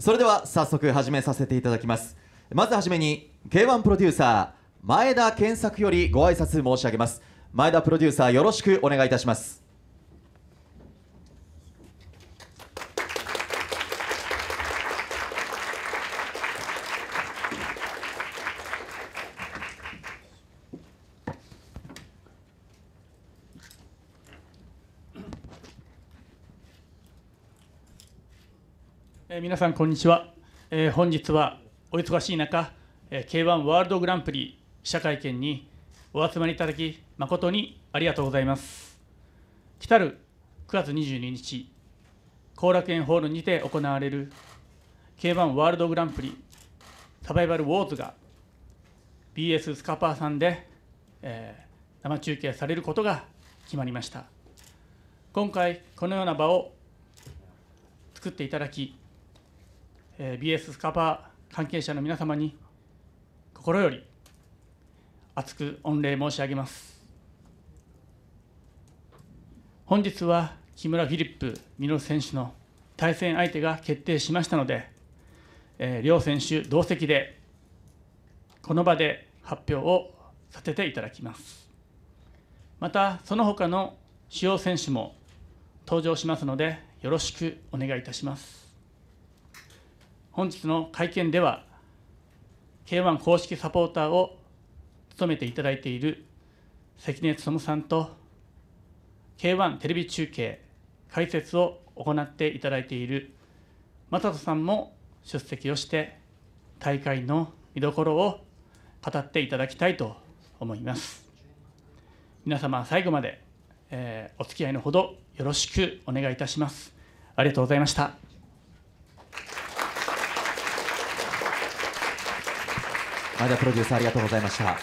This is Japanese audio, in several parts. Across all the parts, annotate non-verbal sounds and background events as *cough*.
それでは早速始めさせていただきますまずはじめに K1 プロデューサー前田健作よりご挨拶申し上げます前田プロデューサーよろしくお願いいたします皆さんこんにちは、えー、本日はお忙しい中、えー、K1 ワールドグランプリ記者会見にお集まりいただき誠にありがとうございます来る9月22日後楽園ホールにて行われる K1 ワールドグランプリサバイバルウォーズが BS スカパーさんで、えー、生中継されることが決まりました今回このような場を作っていただきえ BS スカパー関係者の皆様に心より厚く御礼申し上げます本日は木村フィリップ稔選手の対戦相手が決定しましたので、えー、両選手同席でこの場で発表をさせていただきますまたその他の主要選手も登場しますのでよろしくお願いいたします本日の会見では K1 公式サポーターを務めていただいている関根勤さんと K1 テレビ中継解説を行っていただいている正人さんも出席をして大会の見どころを語っていただきたいと思います皆様最後まで、えー、お付き合いのほどよろしくお願いいたしますありがとうございました前田プロデューサーありがとうございました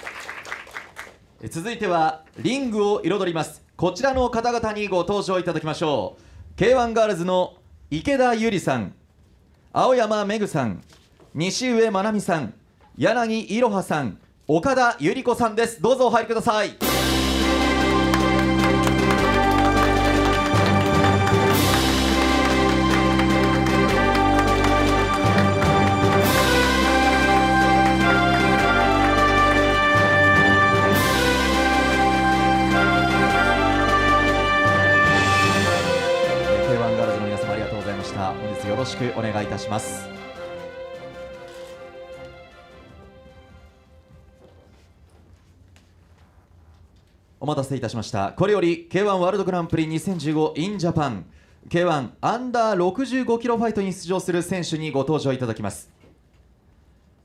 続いてはリングを彩りますこちらの方々にご登場いただきましょう k 1ガールズの池田優里さん青山めぐさん西上まなみさん柳いろはさん岡田百合子さんですどうぞお入りくださいよろしくお願いいたしますお待たせいたしましたこれより K1 ワールドグランプリ 2015in ジャパン K1 アンダー65キロファイトに出場する選手にご登場いただきます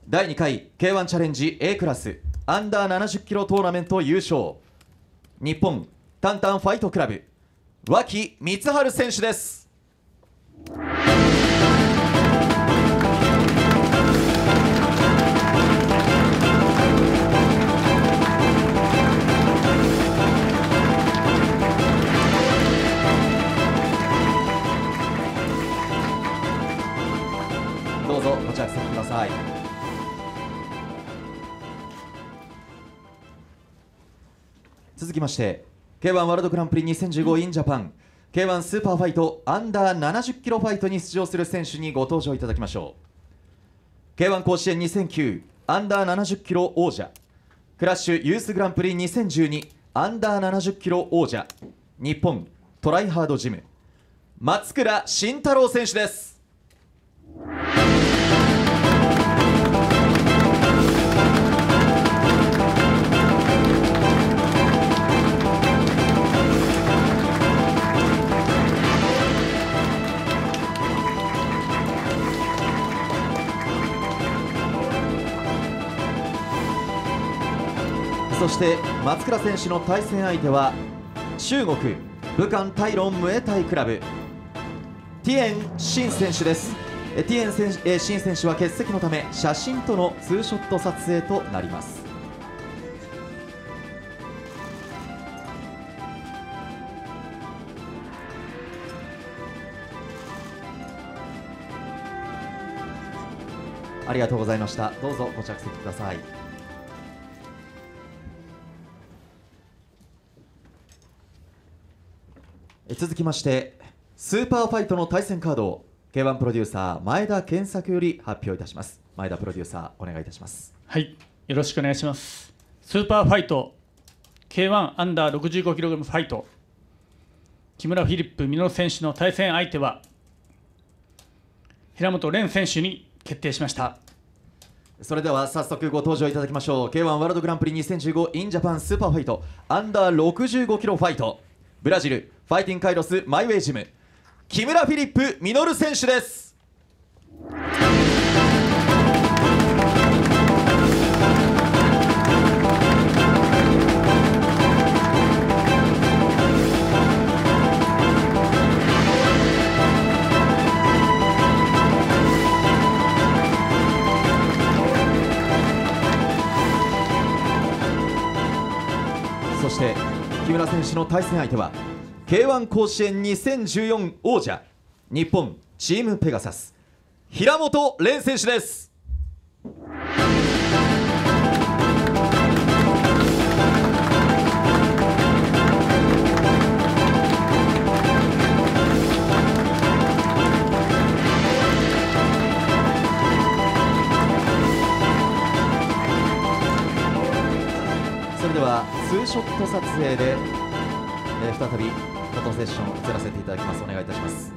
第2回 K1 チャレンジ A クラスアンダー70キロトーナメント優勝日本タンタンファイトクラブ脇光晴選手ですさい続きまして K1 ワールドグランプリ 2015in ジャパン K1 スーパーファイトアンダー70キロファイトに出場する選手にご登場いただきましょう K1 甲子園2009アンダー70キロ王者クラッシュユースグランプリ2012アンダー70キロ王者日本トライハードジム松倉慎太郎選手ですそして松倉選手の対戦相手は中国武漢タイロンムエタイクラブティエン・シン選手ですティエン選手シン選手は欠席のため写真とのツーショット撮影となりますありがとうございましたどうぞご着席ください続きましてスーパーファイトの対戦カードを K1 プロデューサー前田健作より発表いたします前田プロデューサーお願いいたしますはいよろしくお願いしますスーパーファイト K1 アンダー 65kg ファイト木村フィリップ美濃選手の対戦相手は平本蓮選手に決定しましたそれでは早速ご登場いただきましょう K1 ワールドグランプリ2 0 1 5インジャパンスーパーファイトアンダー 65kg ファイトブラジルファイティンカイロスマイウェイジム木村フィリップミノル選手ですそして木村選手の対戦相手は K1 甲子園2014王者日本チームペガサス平本蓮選手ですそれではツーショット撮影で、えー、再びフォトセッションを移らせていただきますお願いいたします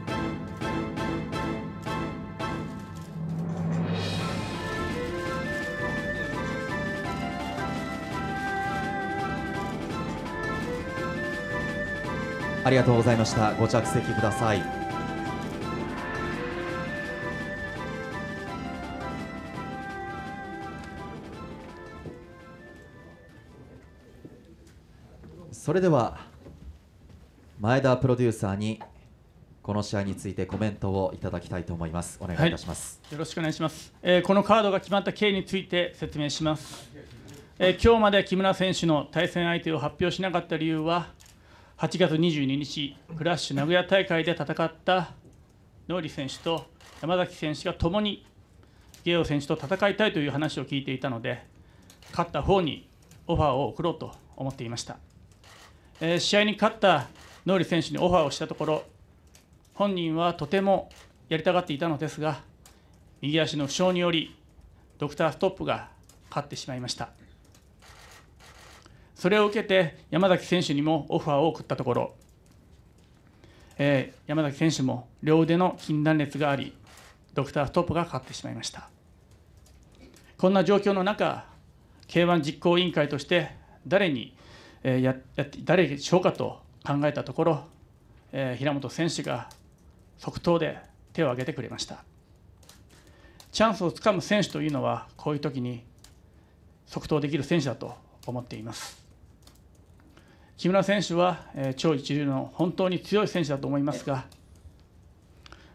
ありがとうございましたご着席くださいそれでは前田プロデューサーにこの試合についてコメントをいただきたいと思いますお願いいたします、はい、よろしくお願いします、えー、このカードが決まった経緯について説明します、えー、今日まで木村選手の対戦相手を発表しなかった理由は8月22日クラッシュ名古屋大会で戦ったノー選手と山崎選手がともにゲオ選手と戦いたいという話を聞いていたので勝った方にオファーを送ろうと思っていました、えー、試合に勝ったノーリ選手にオファーをしたところ本人はとてもやりたがっていたのですが右足の負傷によりドクターストップが勝ってしまいましたそれを受けて山崎選手にもオファーを送ったところ、えー、山崎選手も両腕の筋断裂がありドクターストップが勝ってしまいましたこんな状況の中 K1 実行委員会として誰に、えー、やや誰でしょうかと考えたところ、えー、平本選手が即答で手を挙げてくれましたチャンスをつかむ選手というのはこういう時に即答できる選手だと思っています木村選手は、えー、超一流の本当に強い選手だと思いますが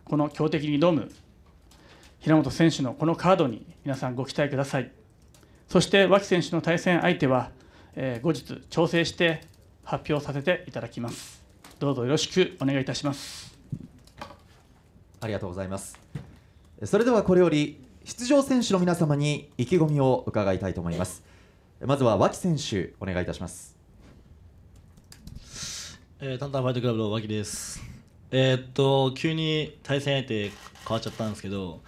この強敵に挑む平本選手のこのカードに皆さんご期待くださいそして脇選手の対戦相手は、えー、後日調整して発表させていただきますどうぞよろしくお願いいたしますありがとうございますそれではこれより出場選手の皆様に意気込みを伺いたいと思いますまずは脇選手お願いいたしますえー、タンタンファイトクラブの脇ですえー、っと急に対戦相手変わっちゃったんですけど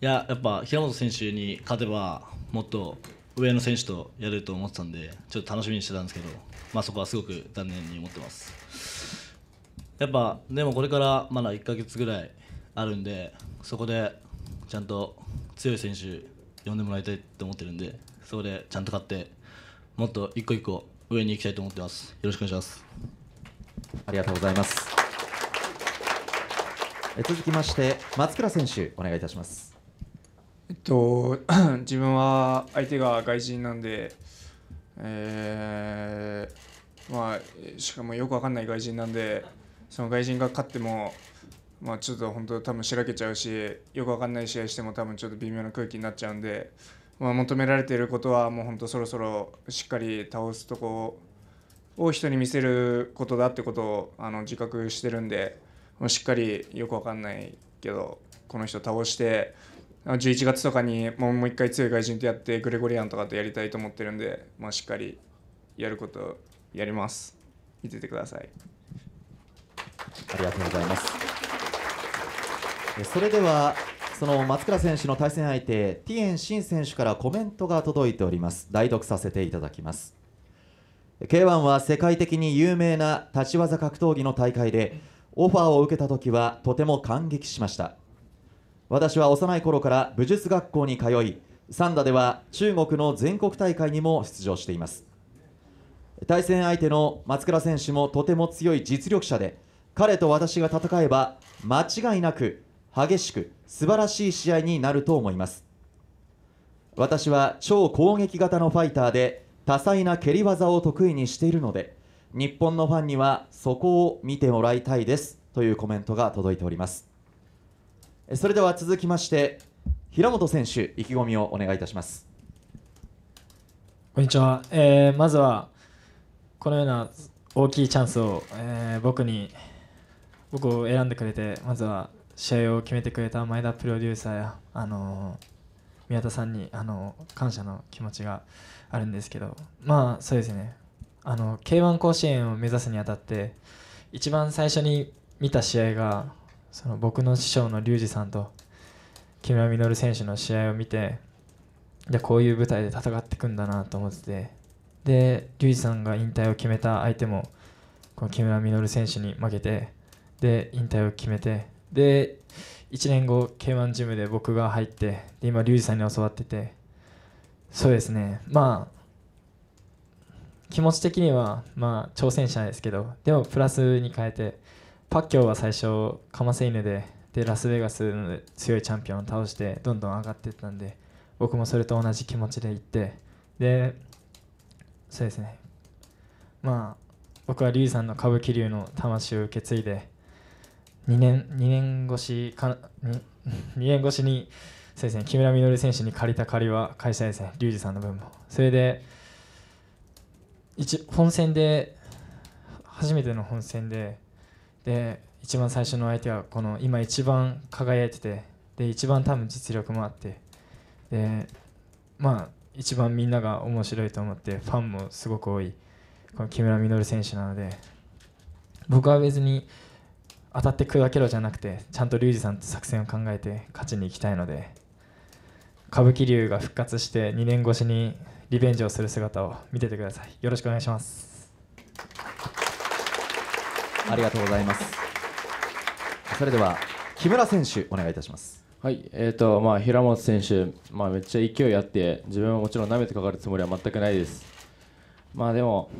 いややっぱ平本選手に勝てばもっと上の選手とやると思ってたんでちょっと楽しみにしてたんですけどまあ、そこはすごく残念に思ってますやっぱでもこれからまだ1か月ぐらいあるんでそこでちゃんと強い選手呼んでもらいたいと思ってるんでそこでちゃんと勝ってもっと一個一個上に行きたいと思ってますよろしくお願いしますありがとうございますえ続きまして松倉選手お願いいたしますえっと *clears throat* 自分は相手が外人なんでえー、まあ、しかもよく分かんない外人なんでその外人が勝っても、まあ、ちょっと本当多分しらけちゃうしよく分かんない試合しても多分ちょっと微妙な空気になっちゃうんで、まあ、求められていることはもう本当そろそろしっかり倒すとこを人に見せることだってことをあの自覚してるんでもうしっかりよく分かんないけどこの人倒して11月とかにもう一回強い外人とやってグレゴリアンとかとやりたいと思ってるんで、まあ、しっかりやることやります見ててくださいありがとうございますそれではその松倉選手の対戦相手ティエン・シン選手からコメントが届いております代読させていただきます K1 は世界的に有名な立ち技格闘技の大会でオファーを受けた時はとても感激しました私は幼い頃から武術学校に通い三打では中国の全国大会にも出場しています対戦相手の松倉選手もとても強い実力者で彼と私が戦えば間違いなく激しく素晴らしい試合になると思います私は超攻撃型のファイターで多彩な蹴り技を得意にしているので日本のファンにはそこを見てもらいたいですというコメントが届いておりますそれでは続きまして平本選手意気込みをお願いいたしますこんにちは、えー、まずはこのような大きいチャンスを、えー、僕に僕を選んでくれてまずは試合を決めてくれた前田プロデューサーや、あのー、宮田さんに、あの感謝の気持ちがあるんですけどまあそうですねあの k 1甲子園を目指すにあたって一番最初に見た試合がその僕の師匠の龍二さんと木村稔選手の試合を見てでこういう舞台で戦っていくんだなと思っててで龍二さんが引退を決めた相手もこの木村稔選手に負けてで引退を決めてで1年後 k 1ジムで僕が入ってで今龍二さんに教わっててそうですねまあ気持ち的にはまあ挑戦者ですけどでもプラスに変えてパッキョは最初カマセイヌででラスベガスの強いチャンピオンを倒してどんどん上がっていったんで僕もそれと同じ気持ちで行ってでそうですねまあ僕はリュウさんの歌舞伎流の魂を受け継いで2年 ,2 年越しか 2, 年越しにそうです、ね、木村稔選手に借りた借りは会社ですねリュウジさんの分もそれで一本戦で初めての本戦でで一番最初の相手はこの今一番輝いててで一番多分実力もあってでまあ一番みんなが面白いと思ってファンもすごく多いこの木村稔選手なので僕は別に当たって砕けろじゃなくてちゃんと龍二さんと作戦を考えて勝ちに行きたいので歌舞伎龍が復活して2年越しにリベンジをする姿を見ててくださいよろしくお願いしますありがとうございます。それでは木村選手お願いいたします。はい、えーとまあ、平本選手、まあ、めっちゃ勢いあって自分はもちろん舐めてかかるつもりは全くないです、まあ、でも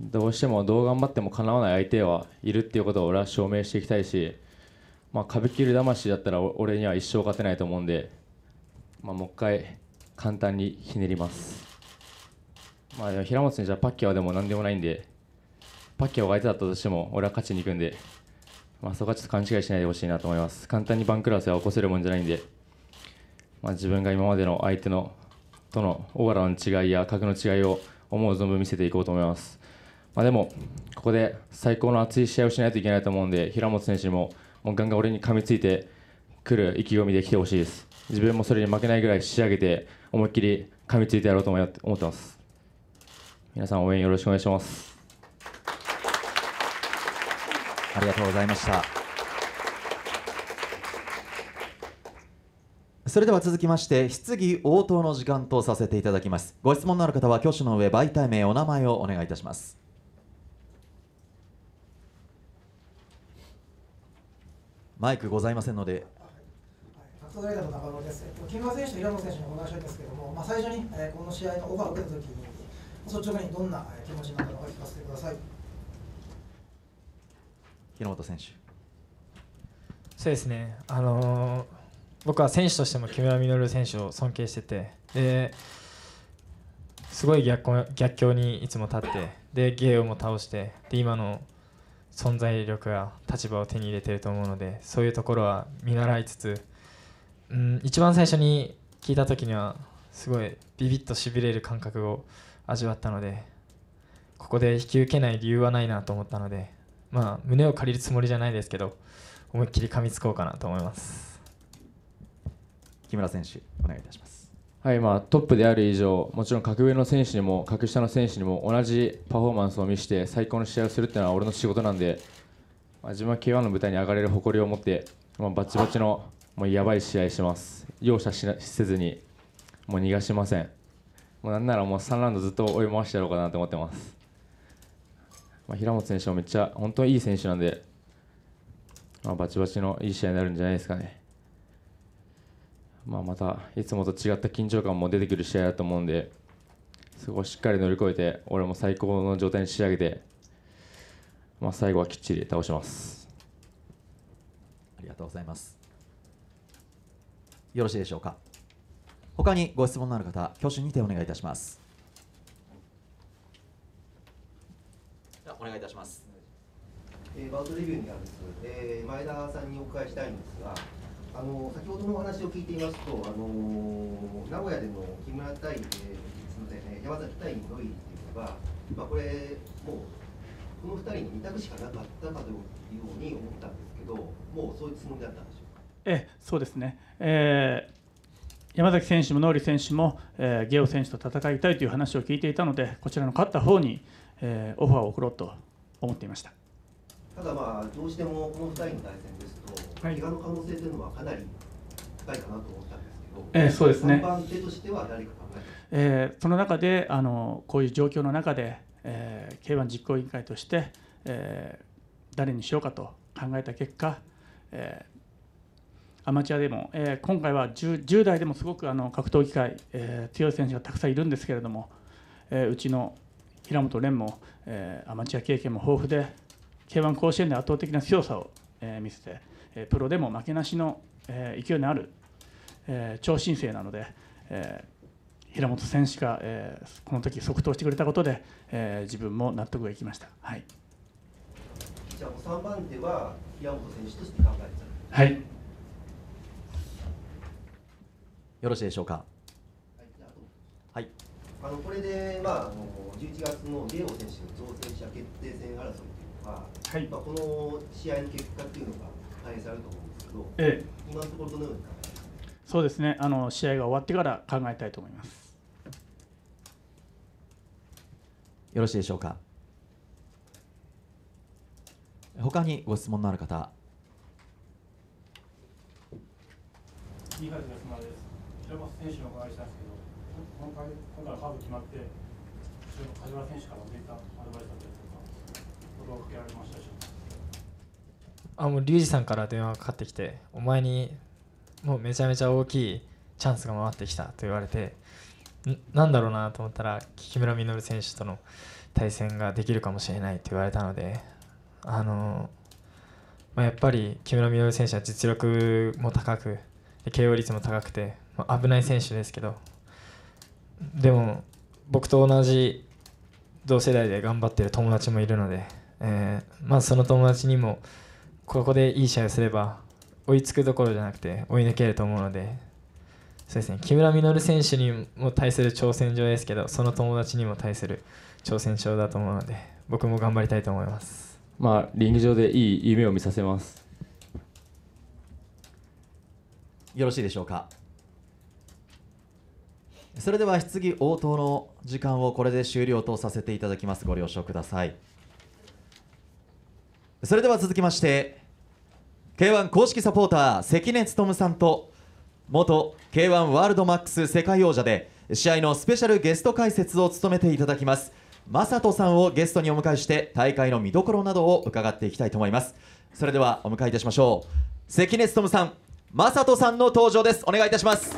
どうしてもどう頑張ってもかなわない相手はいるっていうことを俺は証明していきたいし、まあ、壁切る魂だったら俺には一生勝てないと思うんで、まあ、もう一回簡単にひねります、まあ、平本選手はパッキャはでも何でもないんでパッキャオが相手だったとしても、俺は勝ちに行くんで、まあ、そこはちょっと勘違いしないでほしいなと思います。簡単にバンクラスは起こせるもんじゃないんで、まあ、自分が今までの相手のとのオーラの違いや格の違いを思う存分見せていこうと思います。まあ、でも、ここで最高の熱い試合をしないといけないと思うんで、平本選手ももうガンガン俺に噛みついてくる意気込みで来てほしいです。自分もそれに負けないぐらい仕上げて、思いっきり噛みついてやろうと思ってます。皆さん応援よろしくお願いします。ありがとうございましたそれでは続きまして質疑応答の時間とさせていただきますご質問のある方は挙手の上媒体名お名前をお願いいたしますマイクございませんのでの中野です。木村選手と平野選手にお話ですけれども、まあ、最初に、えー、この試合のオファーを受けたときに、率直にどんな気持ちなのかお聞かせください。日本選手そうですね、あのー、僕は選手としても木村稔選手を尊敬しててですごい逆逆境にいつも立ってでゲーも倒してで今の存在力や立場を手に入れてると思うのでそういうところは見習いつつ、うん、一番最初に聞いたときにはすごいビビッとしびれる感覚を味わったのでここで引き受けない理由はないなと思ったのでまあ、胸を借りるつもりじゃないですけど、思いっきり噛みつこうかなと思います。木村選手、お願いいたします。はいまあ、トップである以上、もちろん格上の選手にも格下の選手にも同じパフォーマンスを見せて最高の試合をするっていうのは俺の仕事なんで、まあ、自分は K1 の舞台に上がれる誇りを持って、まあ、バチバチのもうやばい試合します、容赦しせずにもう逃がしません、もうなんならもう3ラウンドずっと追い回してやろうかなと思ってます。まあ、平本選手もめっちゃ本当にいい選手なんで、まあ、バチバチのいい試合になるんじゃないですかね。まあ、またいつもと違った緊張感も出てくる試合だと思うんで、そこをしっかり乗り越えて、俺も最高の状態に仕上げて、まあ、最後はきっちり倒します。ありがとうございます。よろしいでしょうか。他にご質問のある方、挙手にてお願いいたします。お願いいたします。えー、バウトレビューにあるんです、えー、前田さんにお伺いしたいんですが、あの先ほどのお話を聞いていますと、あの名古屋での木村対、えー、すみません、山崎対ロイっていうのが、まあ、これ、もうこの2人の2択しかなかったかというように思ったんですけど、もうそういうつもりだったんでしょうか。えそうですね、えー、山崎選手もノーリ選手も、えー、ゲオ選手と戦いたいという話を聞いていたのでこちらの勝った方に、えー、オファーを送ろうと思っていましたただまあどうしてもこの2人の対戦ですと、はい、怪我の可能性というのはかなり高いかなと思ったんですけど、えー、そうですね番手としては誰か考ええー、その中であのこういう状況の中で、えー、K1 実行委員会として、えー、誰にしようかと考えた結果、えー、アマチュアでも、えー、今回は 10, 10代でもすごくあの格闘技界、えー、強い選手がたくさんいるんですけれども、えー、うちの平本蓮も、えー、アマチュア経験も豊富で K1 甲子園で圧倒的な強さを、えー、見せて、えプロでも負けなしの、えー、勢いのある、えー、超新星なので、えー、平本選手が、えー、この時即答してくれたことで、えー、自分も納得がいきました。はい、じゃあ3番手は平本選手として考えてはいよろしいでしょうか。はいあのこれで、まあ、あの11月のゲオ選手の挑戦者決定戦争いというのは、はいまあ、この試合の結果っていうのが反映されると思うんですけど、ええ、今のところどのように考えますそうですねあの、試合が終わってから考えたいと思います。よろしいでしょうか。他にご質問のある方。平松選手お伺いしたんですけど、今回今回カーブ決まって梶原選手からアドバイスだったりとか言葉をかけられましたしあもうリュウジさんから電話がかかってきてお前にもうめちゃめちゃ大きいチャンスが回ってきたと言われてなんだろうなと思ったら木村稔選手との対戦ができるかもしれないと言われたのであの、まあ、やっぱり木村稔選手は実力も高く KO 率も高くて、まあ、危ない選手ですけどでも僕と同じ同世代で頑張ってる友達もいるので、えー、まずその友達にもここでいい試合をすれば追いつくどころじゃなくて追い抜けると思うのでそうですね木村稔選手にも対する挑戦状ですけどその友達にも対する挑戦状だと思うので僕も頑張りたいと思います。まあ、リング上でいい夢を見させますよろしいでしょうかそれでは質疑応答の時間をこれで終了とさせていただきますご了承くださいそれでは続きまして K1 公式サポーター関根勤さんと元 K1 ワールドマックス世界王者で試合のスペシャルゲスト解説を務めていただきますマ人さんをゲストにお迎えして大会の見どころなどを伺っていきたいと思いますそれではお迎えいたしましょう関根勤さんマ人さんの登場ですお願いいたします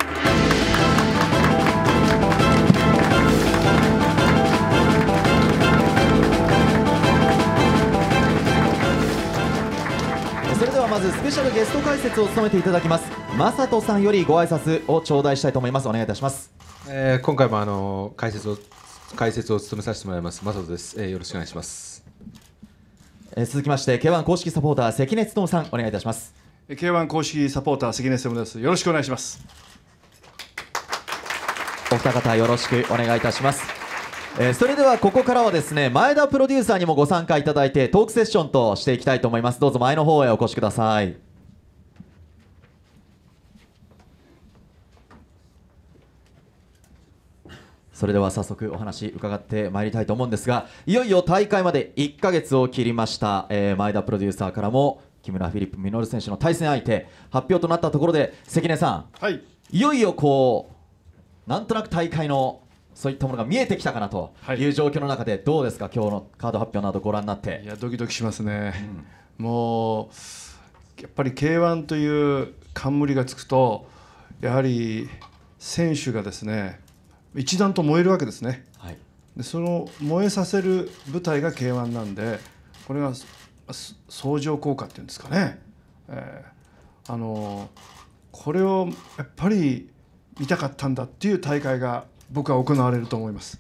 ずスペシャルゲスト解説を務めていただきます雅人さんよりご挨拶を頂戴したいと思いますお願いいたします、えー、今回もあの解説を解説を務めさせてもらいます雅人です、えー、よろしくお願いします、えー、続きまして K1 公式サポーター関根勤さんお願いいたします K1 公式サポーター関根勤ですよろしくお願いしますお二方よろしくお願いいたしますえー、それではここからはですね前田プロデューサーにもご参加いただいてトークセッションとしていきたいと思いますどうぞ前の方へお越しくださいそれでは早速お話伺ってまいりたいと思うんですがいよいよ大会まで1か月を切りました、えー、前田プロデューサーからも木村フィリップ稔選手の対戦相手発表となったところで関根さん、はい、いよいよこうなんとなく大会のそういったものが見えてきたかなという状況の中でどうですか、今日のカード発表などご覧になっていやドキドキしますね、うん、もうやっぱり k 1という冠がつくとやはり選手がですね一段と燃えるわけですね、はい、でその燃えさせる舞台が k 1なんでこれが相乗効果っていうんですかね、えー、あのこれをやっぱり見たかったんだっていう大会が僕は行われると思います。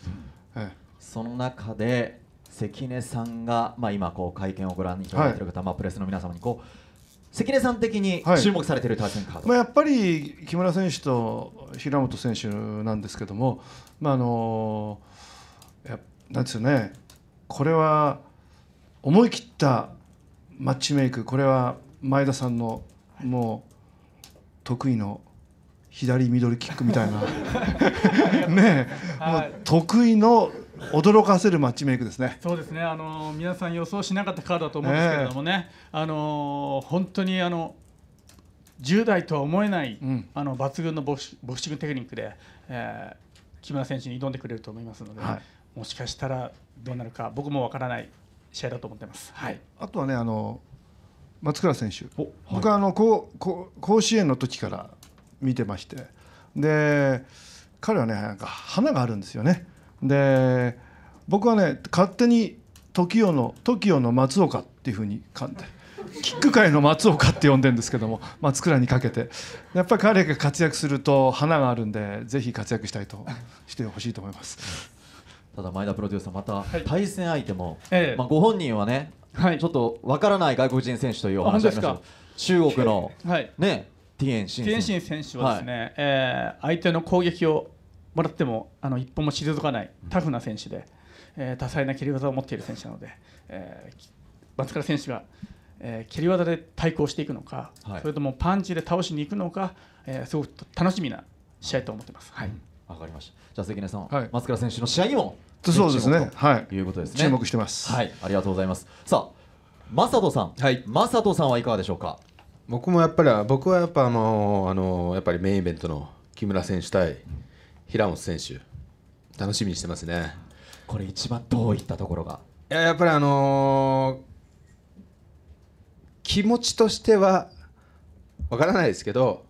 うん、ええ、その中で関根さんが、まあ、今こう会見をご覧いただいている方、はい、まあ、プレスの皆様にこう関根さん的に注目されている対戦カード、はい、まあ、やっぱり木村選手と平本選手なんですけども、まああのやなんですよね、これは思い切ったマッチメイク、これは前田さんのもう得意の左ミドルキックみたいな *laughs* ねえ、はい、得意の驚かせるマッチメイクですね。そうですね。あの皆さん予想しなかったカードだと思うんですけれどもね、えー、あの本当にあの10代とは思えない、うん、あの抜群のボクシングテクニックで、えー、木村選手に挑んでくれると思いますので、はい、もしかしたらどうなるか僕もわからない試合だと思ってます。はい。あとはねあの松倉選手、僕はあのこうこう甲子園の時から見てましてで彼はねなんか花があるんですよねで僕はね勝手に TOKIO の TOKIO の松岡っていうふうに噛んでキック界の松岡って呼んでるんですけども松倉にかけてやっぱり彼が活躍すると花があるんでぜひ活躍したいとしてほしいと思います。ただ前田プロデューサーまた対戦相手も、ええ、まあ、ご本人はね、はい、ちょっとわからない外国人選手というお話ありました中国の、はい、ねティエンシンティン選手はですね、はい、えー、相手の攻撃をもらってもあの一歩も退かないタフな選手で、えー、多彩な蹴り技を持っている選手なので、えー、松倉選手が、えー、蹴り技で対抗していくのか、はい、それともパンチで倒しにいくのか、えー、すごく楽しみな試合と思ってます。はい、わ、うん、かりました。じゃあ関根さん、はい、松倉選手の試合にもそうですね。はい。いうことですね。注目してます。はい、ありがとうございます。さあ、正人さん、はい、正人さんはいかがでしょうか。僕もやっぱり僕はやっぱあのあのやっぱりメインイベントの木村選手対平本選手楽しみにしてますねこれ一番どういったところがいややっぱりあのー、気持ちとしてはわからないですけど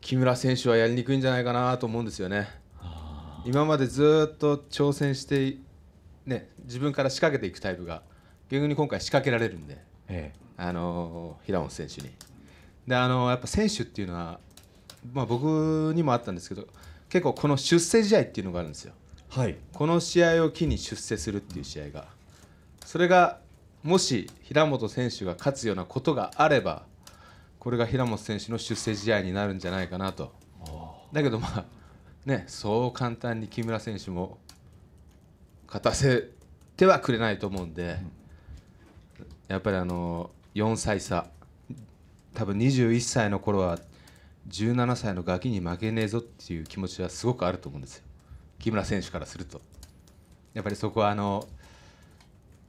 木村選手はやりにくいんじゃないかなと思うんですよね今までずっと挑戦してね自分から仕掛けていくタイプが逆に今回仕掛けられるんで、ええ、あのー、平本選手にであのやっぱ選手っていうのは、まあ、僕にもあったんですけど結構この出世試合っていうのがあるんですよ、はい、この試合を機に出世するっていう試合がそれがもし平本選手が勝つようなことがあればこれが平本選手の出世試合になるんじゃないかなとだけどまあねそう簡単に木村選手も勝たせてはくれないと思うんで、やっぱりあの4歳差多分21歳の頃は17歳のガキに負けねえぞっていう気持ちはすごくあると思うんですよ木村選手からするとやっぱりそこはあの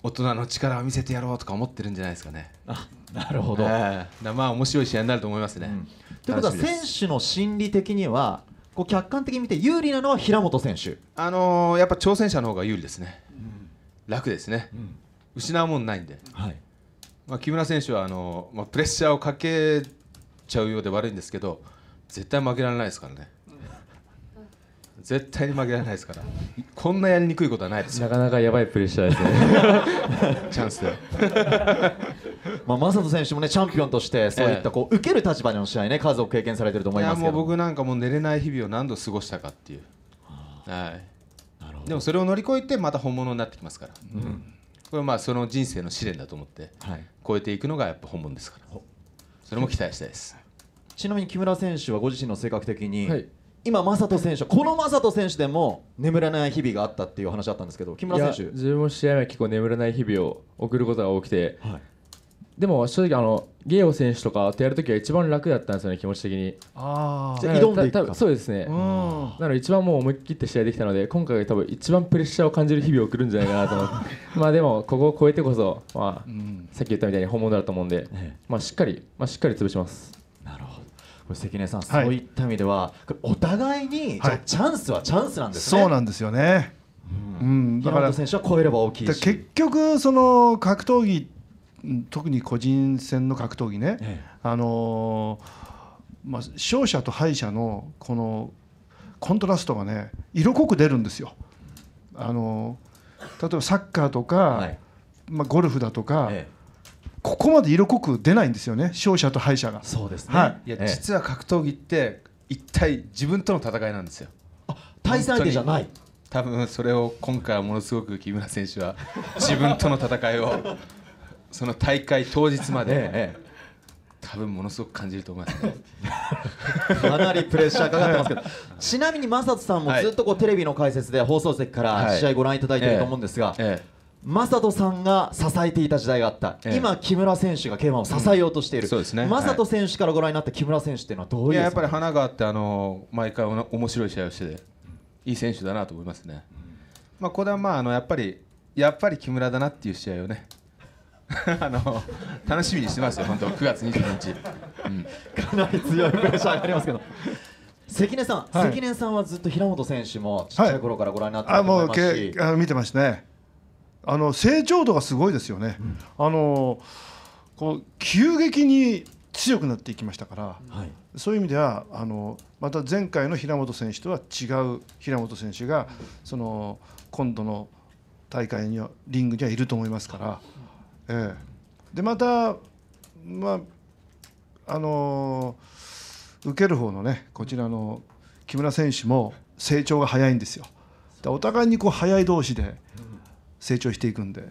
大人の力を見せてやろうとか思ってるんじゃないですかねあなるほど、えー、まあ面白い試合になると思いますね、うん、ということは選手の心理的にはこう客観的に見て有利なのは平本選手あのー、やっぱ挑戦者の方が有利ですね、うん、楽ですね、うん、失うもんないんで、はい、まあ、木村選手はあの、まあ、プレッシャーをかけちゃうようで悪いんですけど絶対負けられないですからね、うん、絶対に負けられないですからこんなやりにくいことはないですなかなかやばいプレッシャーですねチャンスで *laughs* まあ、正人選手もねチャンピオンとしてそういったこう、ええ、受ける立場での試合ね数を経験されてると思いますけど僕なんかもう寝れない日々を何度過ごしたかっていう、ははい、でもそれを乗り越えてまた本物になってきますから、うんこれまあその人生の試練だと思って、はい、超えていくのがやっぱ本物ですからそれも期待したいです *laughs* ちなみに木村選手はご自身の性格的に、はい、今、正人選手この正人選手でも眠れない日々があったっていう話だったんですけど木村選手自分も試合は結構眠れない日々を送ることが多くて、はいでも正直あのゲイオ選手とかとやるときは一番楽だったんですよね気持ち的にああ挑んでいくそうですねなので一番もう思い切って試合できたので今回が多分一番プレッシャーを感じる日々を送るんじゃないかなと思って *laughs* まあでもここを超えてこそ、まあ、うん、さっき言ったみたいに本物だと思うんで、ええ、まあ、しっかり、まあ、しっかり潰しますなるほどこれ関根さん、はい、そういった意味ではお互いに、はい、チャンスはチャンスなんですねそうなんですよねうん、うだから選手は超えれば大きい結局その格闘技特に個人戦の格闘技ね、ええ、あのまあ、勝者と敗者のこのコントラストがね色濃く出るんですよ。あの例えばサッカーとか、はい、まあ、ゴルフだとか、え、ここまで色濃く出ないんですよね勝者と敗者が。そうですね、はい、いや実は格闘技って一体自分との戦いなんですよ。あ対戦相手じゃない多分それを今回はものすごく木村選手は自分との戦いをその大会当日まで、*laughs* ええ、多分ものすごく感じると思います、ね、*laughs* かなりプレッシャーかかってますけどちなみに正人さんもずっとこう、テレビの解説で放送席から試合ご覧いただいてると思うんですが、はいえ正人さんが支えていた時代があった、ええ、今、木村選手が競馬を支えようとしている、うん、そうですね、正人選手からご覧になった木村選手っていうのはどういうややっぱり花があってあの毎回お面白い試合をしてていい選手だなと思いますね、まあ、これはまああのやっぱりやっぱり木村だなっていう試合をね *laughs* あの楽しみにしてますよ、本当、9月22日、うん、かなり強いプレッシャーがありますけど、*laughs* 関根さん、はい、関根さんはずっと平本選手もちっちゃい頃からご覧になってますし、はい、あもうけ見てますねあの、成長度がすごいですよね、うん、あのこう急激に強くなっていきましたから、そういう意味ではあの、また前回の平本選手とは違う平本選手が、その今度の大会にはリングにはいると思いますから。ええ、でまた、まああのー、受ける方のねこちらの木村選手も成長が早いんですよ。お互いにこう早い同士で成長していくんで、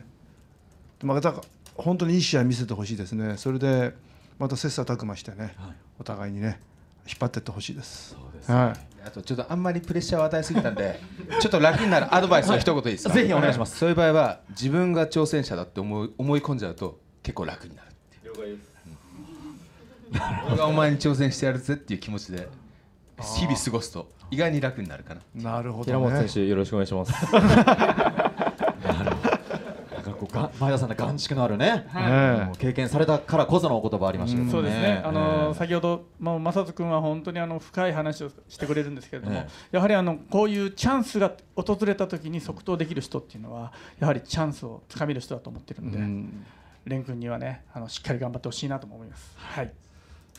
また本当にいい試合見せてほしいですね。それでまた切磋琢磨してね、はい、お互いにね。引っ張ってってほしいです。ですはい。あとちょっとあんまりプレッシャーを与えすぎたんで、*laughs* ちょっと楽になるアドバイスを一言いいですか。ぜひお願いします。そういう場合は自分が挑戦者だって思い思い込んじゃうと結構楽になる了解です。うん、俺がお前に挑戦してやるぜっていう気持ちで日々過ごすと意外に楽になるかな。なるほど、ね、平本選手よろしくお願いします。*laughs* が前田さんの眼蓄のあるね、はい、経験されたからこそのお言葉ありましたけど、ね、そうですね。あの、ー、先ほどまあ正人君は本当にあの深い話をしてくれるんですけれども、やはりあのこういうチャンスが訪れた時に即答できる人っていうのはやはりチャンスをつかめる人だと思ってるんで、蓮、うん、君にはねあのしっかり頑張ってほしいなと思います。はい。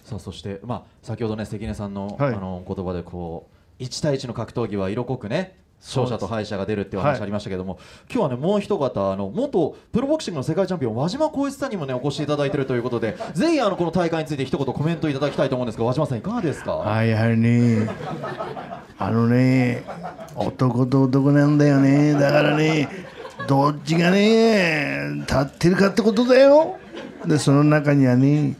さあそしてまあ先ほどね関根さんの、はい、あの言葉でこう。1対1の格闘技は色濃くね勝者と敗者が出るっていう話ありましたけども、はい、今日はねもう一方あの元プロボクシングの世界チャンピオン和島浩一さんにもねお越しいただいてるということでぜひあのこの大会について一言コメントいただきたいと思うんですが和島さんいかがですかはいやはりねあのね男と男なんだよねだからねどっちがね立ってるかってことだよでその中にはね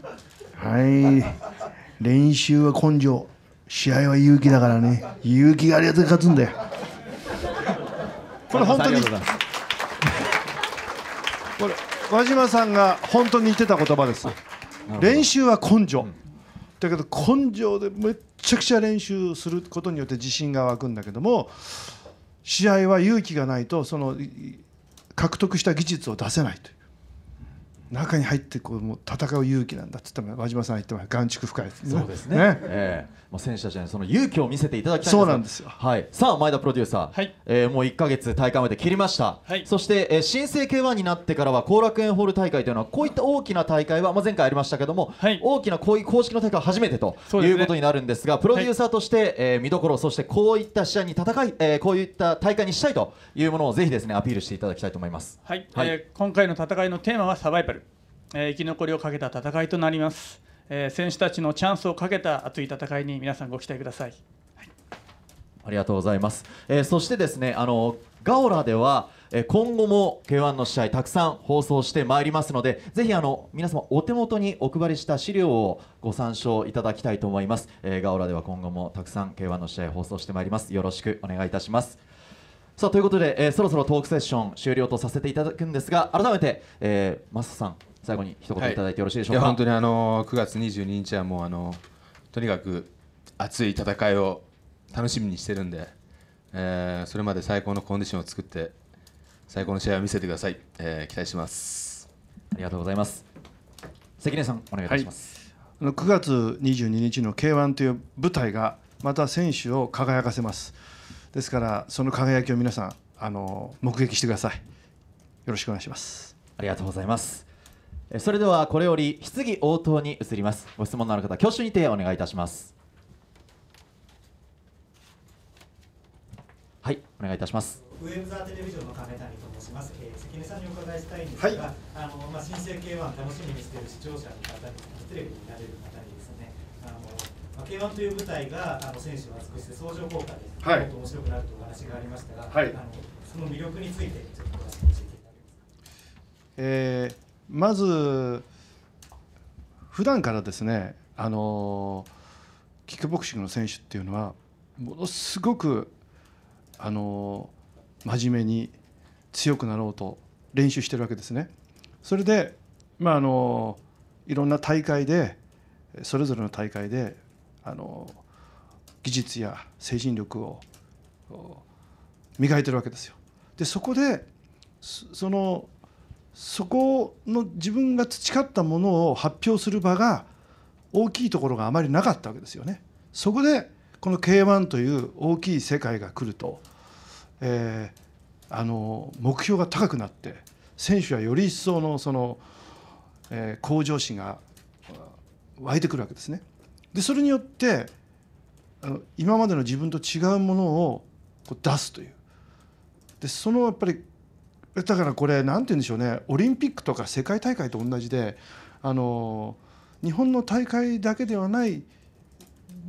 はい練習は根性試合は勇気だからね勇気があるやつが勝つんだよこれ本当に。これ和島さんが本当に言ってた言葉です。練習は根性。うん、だけど根性でめっちゃくちゃ練習することによって自信が湧くんだけども試合は勇気がないとその獲得した技術を出せないと中に入ってこうもう戦う勇気なんだって言ったら和島さん言ってまし眼蓄深いですね。そうですね。ねえー、ま選手たちにその勇気を見せていただきたいそうなんですよ。はい。さあ前田プロデューサー、はい、えー、もう一ヶ月大会まで切りました。はい。そして、えー、新生 K1 になってからは後楽園ホール大会というのはこういった大きな大会はまあ前回ありましたけども、はい、大きなこういう公式の大会は初めてということになるんですが、すね、プロデューサーとして、はい、えー、見どころそしてこういった試合に戦い、えー、こういった大会にしたいというものをぜひですねアピールしていただきたいと思います。はい。はい、えー、今回の戦いのテーマはサバイバル。え生き残りをかけた戦いとなります、え選手たちのチャンスをかけた熱い戦いに皆さんご期待ください、ありがとうございます、えー、そしてですねあのガオラではえ今後も K1 の試合たくさん放送してまいりますのでぜひあの皆様お手元にお配りした資料をご参照いただきたいと思います、えー、ガオラでは今後もたくさん K1 の試合放送してまいりますよろしくお願いいたしますさあということで、えー、そろそろトークセッション終了とさせていただくんですが改めて、えー、マスさん最後に一言いただいてよろしいでしょうか、はい、本当にあの9月22日はもうあのとにかく熱い戦いを楽しみにしてるんで、えー、それまで最高のコンディションを作って最高の試合を見せてください、えー、期待しますありがとうございます関根さんお願いいたします、はい、9月22日の K1 という舞台がまた選手を輝かせますですからその輝きを皆さんあの目撃してくださいよろしくお願いしますありがとうございますそれではこれより質疑応答に移りますご質問のある方挙手にてお願いいたしますはいお願いいたしますウェブザーテレビジョンの亀谷と申します、えー、関根さんにお伺いしたいんですが、はい、あのまあ、新生 K1 楽しみにしている視聴者の方にテレビにられる方にですねあの、まあ、K1 という舞台があの選手を熱くして相乗効果で、はい、もっと面白くなるというお話がありましたが、はい、あのその魅力についてちょっと詳しく教えていただけますか、えーまず普段からですねあのキックボクシングの選手っていうのはものすごくあの真面目に強くなろうと練習してるわけですね。それで、まあ、あのいろんな大会でそれぞれの大会であの技術や精神力を磨いてるわけですよ。でそこでそのそこの自分が培ったものを発表する場が大きいところがあまりなかったわけですよね。そこでこの K1 という大きい世界が来ると、えー、あの目標が高くなって選手はより一層のその、えー、向上心が湧いてくるわけですね。でそれによってあの今までの自分と違うものをこう出すというでそのやっぱりだからこれんて言うんでしょうねオリンピックとか世界大会と同じであの日本の大会だけではない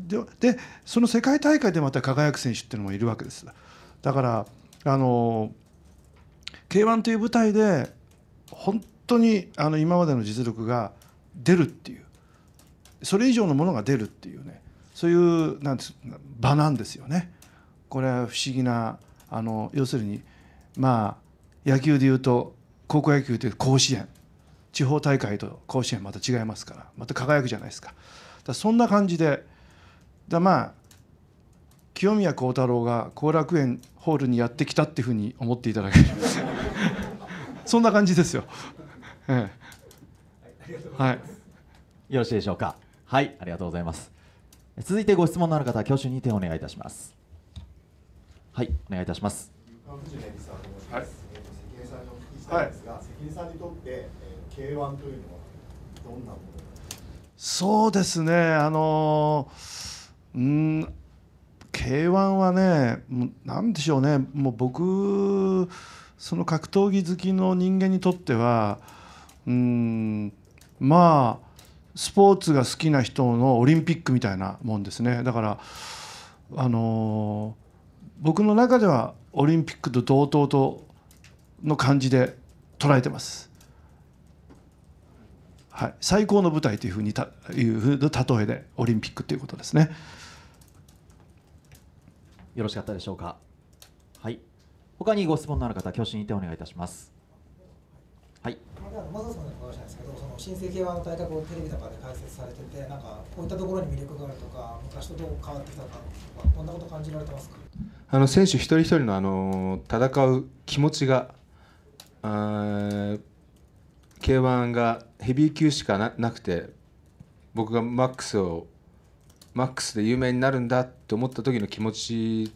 ででその世界大会でまた輝く選手っていうのもいるわけですだからあの k 1という舞台で本当にあの今までの実力が出るっていうそれ以上のものが出るっていうねそういうなん場なんですよね。これは不思議なあの要するにまあ野球でいうと高校野球という甲子園地方大会と甲子園また違いますからまた輝くじゃないですかだそんな感じでだまあ清宮幸太郎が後楽園ホールにやってきたっていうふうに思っていただけ *laughs* そんな感じですよ、ええ、はいよろしいでしょうかはいありがとうございます続いてご質問のある方挙手に手をお願いいたしますはいお願いいたしますはいしたいんですが、はい、関根さんにとって、えー、K1 というのはどんなものそうですねあのー、うん K1 はね何でしょうねもう僕その格闘技好きの人間にとってはうんまあスポーツが好きな人のオリンピックみたいなもんですねだからあのー、僕の中ではオリンピックと同等との感じで捉えてます。はい、最高の舞台というふうにたいうふうの例えでオリンピックということですね。よろしかったでしょうか。はい。他にご質問のある方、挙手にてお願いいたします。はい。んの話なんですけど、その新生系は大学をテレビとかで解説されてて、なんかこういったところに魅力があるとか、昔とどう変わってきたかとか、どんなこと感じられてますか。あの選手一人一人のあの戦う気持ちが K1 がヘビー級しかなくて僕がマックスをマックスで有名になるんだって思った時の気持ち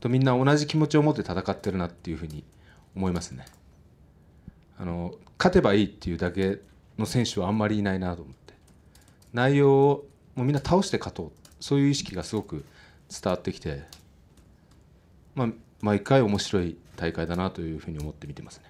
とみんな同じ気持ちを持って戦ってるなっていうふうに思いますねあの勝てばいいっていうだけの選手はあんまりいないなと思って内容をもうみんな倒して勝とうそういう意識がすごく伝わってきてまあ毎回面白い大会だなというふうに思って見てますね